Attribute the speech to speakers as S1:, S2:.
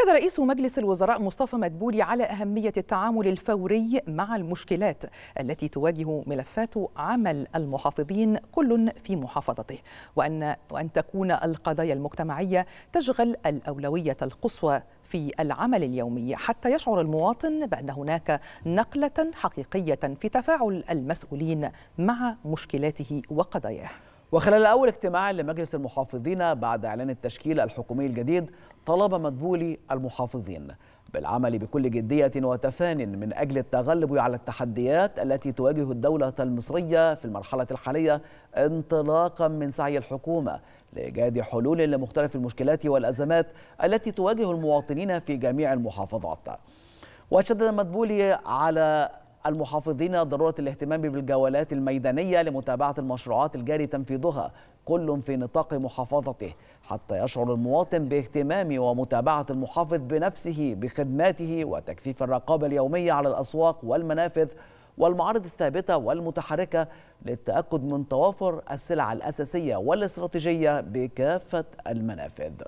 S1: أكد رئيس مجلس الوزراء مصطفى مدبولي على أهمية التعامل الفوري مع المشكلات التي تواجه ملفات عمل المحافظين كل في محافظته وأن, وأن تكون القضايا المجتمعية تشغل الأولوية القصوى في العمل اليومي حتى يشعر المواطن بأن هناك نقلة حقيقية في تفاعل المسؤولين مع مشكلاته وقضاياه
S2: وخلال أول اجتماع لمجلس المحافظين بعد إعلان التشكيل الحكومي الجديد طلب مدبولي المحافظين بالعمل بكل جدية وتفان من أجل التغلب على التحديات التي تواجه الدولة المصرية في المرحلة الحالية انطلاقا من سعي الحكومة لإيجاد حلول لمختلف المشكلات والأزمات التي تواجه المواطنين في جميع المحافظات وشدد مدبولي على المحافظين ضرورة الاهتمام بالجولات الميدانية لمتابعة المشروعات الجاري تنفيذها كل في نطاق محافظته حتى يشعر المواطن باهتمام ومتابعة المحافظ بنفسه بخدماته وتكثيف الرقابة اليومية على الأسواق والمنافذ والمعارض الثابتة والمتحركة للتأكد من توافر السلع الأساسية والاستراتيجية بكافة المنافذ